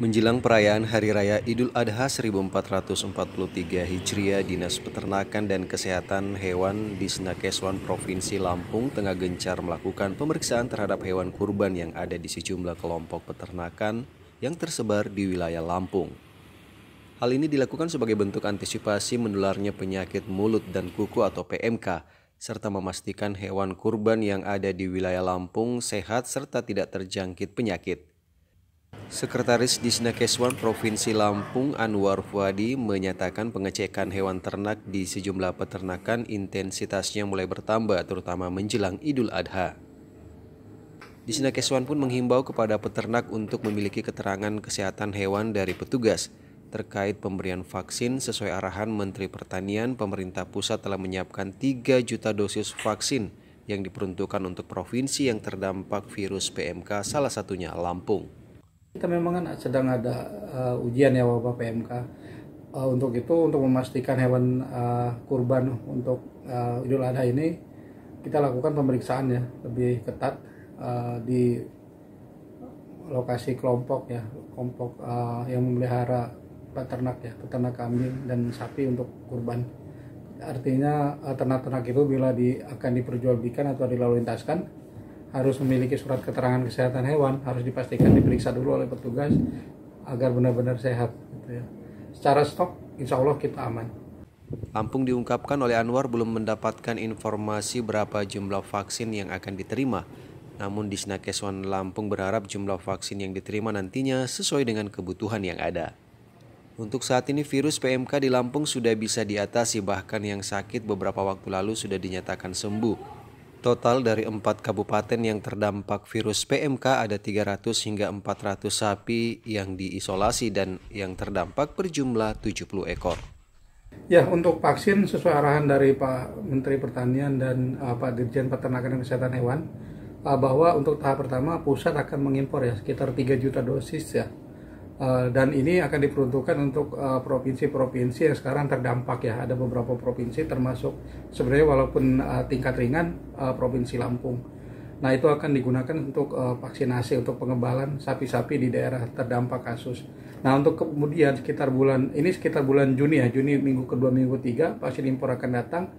Menjelang perayaan Hari Raya Idul Adha 1443 Hijriah, Dinas Peternakan dan Kesehatan Hewan di Senakeswan Provinsi Lampung tengah gencar melakukan pemeriksaan terhadap hewan kurban yang ada di sejumlah kelompok peternakan yang tersebar di wilayah Lampung. Hal ini dilakukan sebagai bentuk antisipasi menularnya penyakit mulut dan kuku atau PMK, serta memastikan hewan kurban yang ada di wilayah Lampung sehat serta tidak terjangkit penyakit. Sekretaris Disnakeswan Provinsi Lampung Anwar Fuadi menyatakan pengecekan hewan ternak di sejumlah peternakan intensitasnya mulai bertambah terutama menjelang Idul Adha. Disnakeswan pun menghimbau kepada peternak untuk memiliki keterangan kesehatan hewan dari petugas terkait pemberian vaksin sesuai arahan Menteri Pertanian pemerintah pusat telah menyiapkan 3 juta dosis vaksin yang diperuntukkan untuk provinsi yang terdampak virus PMK salah satunya Lampung. Kita memang kan sedang ada uh, ujian ya Bapak PMK. Uh, eh, untuk itu untuk memastikan hewan uh, kurban untuk uh, Idul Adha ini kita lakukan pemeriksaan ya lebih ketat uh, di lokasi kelompok ya kelompok uh, yang memelihara peternak ya peternak kambing dan sapi untuk kurban artinya ternak-ternak itu bila di, akan diperjualbelikan atau dilalu lintaskan harus memiliki surat keterangan kesehatan hewan harus dipastikan diperiksa dulu oleh petugas agar benar-benar sehat gitu ya. secara stok insya Allah kita aman Lampung diungkapkan oleh Anwar belum mendapatkan informasi berapa jumlah vaksin yang akan diterima namun di Senakeswan Lampung berharap jumlah vaksin yang diterima nantinya sesuai dengan kebutuhan yang ada. Untuk saat ini virus PMK di Lampung sudah bisa diatasi bahkan yang sakit beberapa waktu lalu sudah dinyatakan sembuh. Total dari empat kabupaten yang terdampak virus PMK ada 300 hingga 400 sapi yang diisolasi dan yang terdampak berjumlah 70 ekor. Ya, untuk vaksin sesuai arahan dari Pak Menteri Pertanian dan uh, Pak Dirjen Peternakan dan Kesehatan Hewan uh, bahwa untuk tahap pertama pusat akan mengimpor ya sekitar 3 juta dosis ya Eh, dan ini akan diperuntukkan untuk eh, provinsi-provinsi uh, yang sekarang terdampak ya. Ada beberapa provinsi termasuk sebenarnya walaupun uh, tingkat ringan uh, provinsi Lampung. Nah itu akan digunakan untuk uh, vaksinasi untuk pengembalan sapi-sapi di daerah terdampak kasus. Nah untuk kemudian sekitar bulan ini sekitar bulan Juni ya Juni minggu kedua minggu tiga vaksin impor akan datang.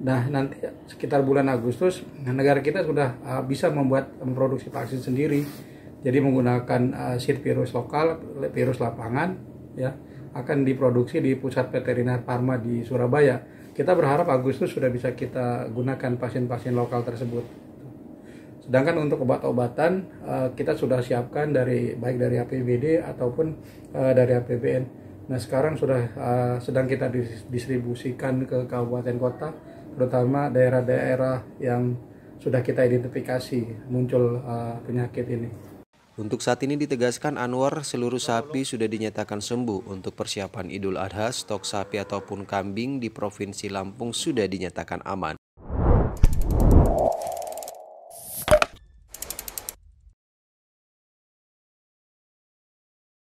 Nah nanti sekitar bulan Agustus negara kita sudah uh, bisa membuat memproduksi vaksin sendiri jadi menggunakan uh, eh, seed virus lokal, virus lapangan, ya akan diproduksi di pusat veteriner Parma di Surabaya. Kita berharap Agustus sudah bisa kita gunakan pasien-pasien lokal tersebut. Sedangkan untuk obat-obatan uh, kita sudah siapkan dari baik dari APBD ataupun uh, dari APBN. Nah sekarang sudah uh, sedang kita distribusikan ke kabupaten kota, terutama daerah-daerah yang sudah kita identifikasi muncul uh, penyakit ini. Untuk saat ini ditegaskan Anwar seluruh sapi sudah dinyatakan sembuh. Untuk persiapan Idul Adha, stok sapi ataupun kambing di Provinsi Lampung sudah dinyatakan aman.